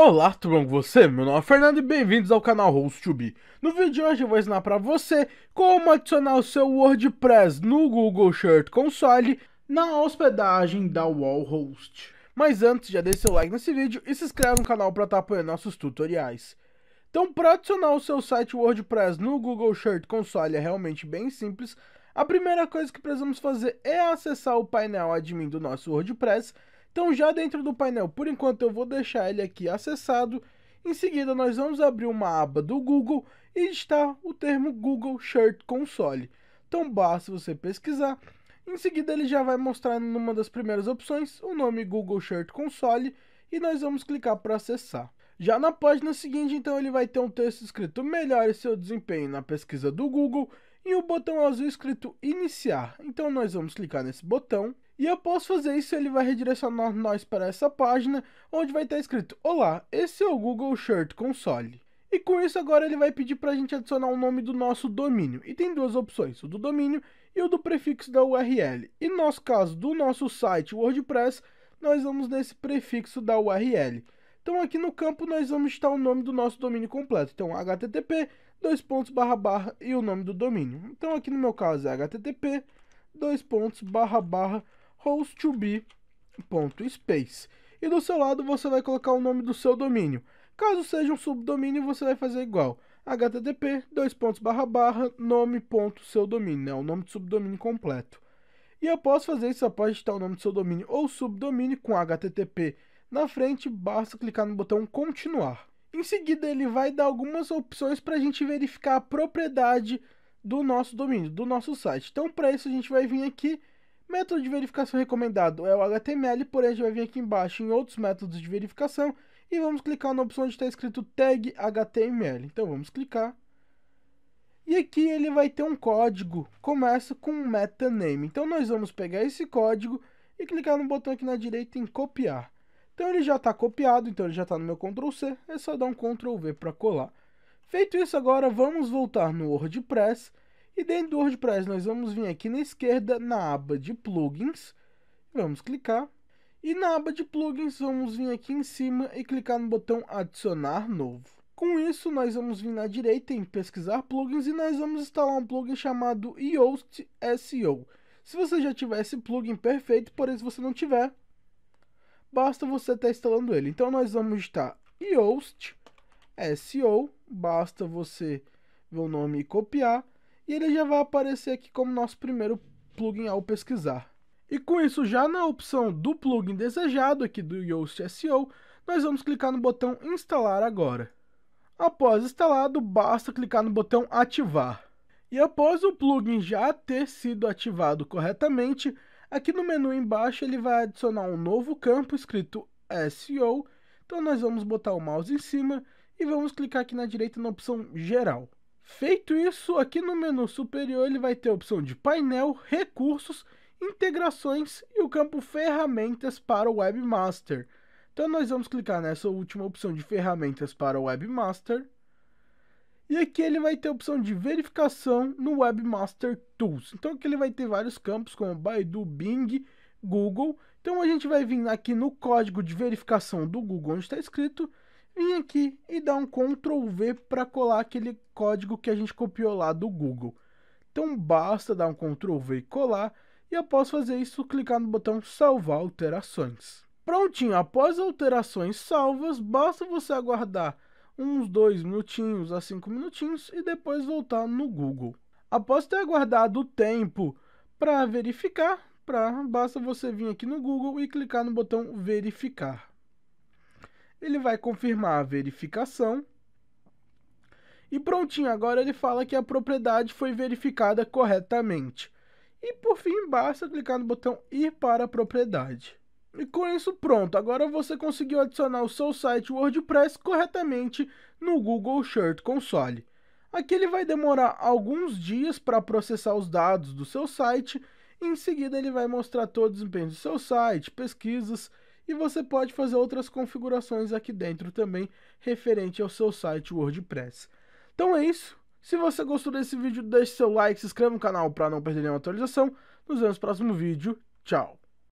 Olá, tudo bom com você? Meu nome é Fernando e bem-vindos ao canal Host Be. No vídeo de hoje eu vou ensinar para você como adicionar o seu WordPress no Google Shirt Console na hospedagem da Wallhost. Mas antes, já deixe seu like nesse vídeo e se inscreve no canal para estar tá apoiando nossos tutoriais. Então, para adicionar o seu site WordPress no Google Shirt Console é realmente bem simples. A primeira coisa que precisamos fazer é acessar o painel admin do nosso WordPress então já dentro do painel, por enquanto eu vou deixar ele aqui acessado. Em seguida nós vamos abrir uma aba do Google e está o termo Google Shirt Console. Então basta você pesquisar. Em seguida ele já vai mostrar numa das primeiras opções o nome Google Shirt Console e nós vamos clicar para acessar. Já na página seguinte, então, ele vai ter um texto escrito Melhore seu desempenho na pesquisa do Google e o botão azul escrito Iniciar. Então, nós vamos clicar nesse botão. E após fazer isso, ele vai redirecionar nós para essa página, onde vai estar escrito Olá, esse é o Google Shirt Console. E com isso agora ele vai pedir para a gente adicionar o nome do nosso domínio. E tem duas opções, o do domínio e o do prefixo da URL. E no nosso caso, do nosso site WordPress, nós vamos nesse prefixo da URL. Então aqui no campo nós vamos estar o nome do nosso domínio completo. Então http dois pontos barra barra e o nome do domínio. Então aqui no meu caso é http dois pontos barra barra host to be.space. E do seu lado você vai colocar o nome do seu domínio. Caso seja um subdomínio, você vai fazer igual. http dois pontos barra barra nome ponto seu domínio, né? o nome do subdomínio completo. E eu posso fazer isso, após digitar o nome do seu domínio ou subdomínio com http na frente, basta clicar no botão continuar. Em seguida, ele vai dar algumas opções para a gente verificar a propriedade do nosso domínio, do nosso site. Então, para isso, a gente vai vir aqui Método de verificação recomendado é o HTML, porém a gente vai vir aqui embaixo em outros métodos de verificação e vamos clicar na opção onde está escrito tag HTML. Então vamos clicar. E aqui ele vai ter um código, começa com meta name. Então nós vamos pegar esse código e clicar no botão aqui na direita em copiar. Então ele já está copiado, então ele já está no meu Ctrl C, é só dar um Ctrl V para colar. Feito isso agora, vamos voltar no WordPress e dentro do WordPress nós vamos vir aqui na esquerda na aba de plugins, vamos clicar. E na aba de plugins vamos vir aqui em cima e clicar no botão adicionar novo. Com isso nós vamos vir na direita em pesquisar plugins e nós vamos instalar um plugin chamado Yoast SEO. Se você já tiver esse plugin perfeito, porém se você não tiver, basta você estar instalando ele. Então nós vamos estar Yoast SEO, basta você ver o nome e copiar e ele já vai aparecer aqui como nosso primeiro plugin ao pesquisar. E com isso, já na opção do plugin desejado aqui do Yoast SEO, nós vamos clicar no botão instalar agora. Após instalado, basta clicar no botão ativar. E após o plugin já ter sido ativado corretamente, aqui no menu embaixo ele vai adicionar um novo campo escrito SEO. Então nós vamos botar o mouse em cima e vamos clicar aqui na direita na opção geral. Feito isso, aqui no menu superior ele vai ter a opção de painel, recursos, integrações e o campo ferramentas para o webmaster. Então nós vamos clicar nessa última opção de ferramentas para o webmaster. E aqui ele vai ter a opção de verificação no Webmaster Tools. Então aqui ele vai ter vários campos como Baidu, Bing, Google. Então a gente vai vir aqui no código de verificação do Google onde está escrito vim aqui e dar um Ctrl V para colar aquele código que a gente copiou lá do Google. Então basta dar um Ctrl V e colar, e após fazer isso, clicar no botão salvar alterações. Prontinho, após alterações salvas, basta você aguardar uns dois minutinhos a cinco minutinhos e depois voltar no Google. Após ter aguardado o tempo para verificar, pra, basta você vir aqui no Google e clicar no botão verificar. Ele vai confirmar a verificação. E prontinho, agora ele fala que a propriedade foi verificada corretamente. E por fim, basta clicar no botão ir para a propriedade. E com isso pronto, agora você conseguiu adicionar o seu site WordPress corretamente no Google Shirt Console. Aqui ele vai demorar alguns dias para processar os dados do seu site, e em seguida ele vai mostrar todo o desempenho do seu site, pesquisas e você pode fazer outras configurações aqui dentro também, referente ao seu site WordPress. Então é isso. Se você gostou desse vídeo, deixe seu like, se inscreva no canal para não perder nenhuma atualização. Nos vemos no próximo vídeo. Tchau!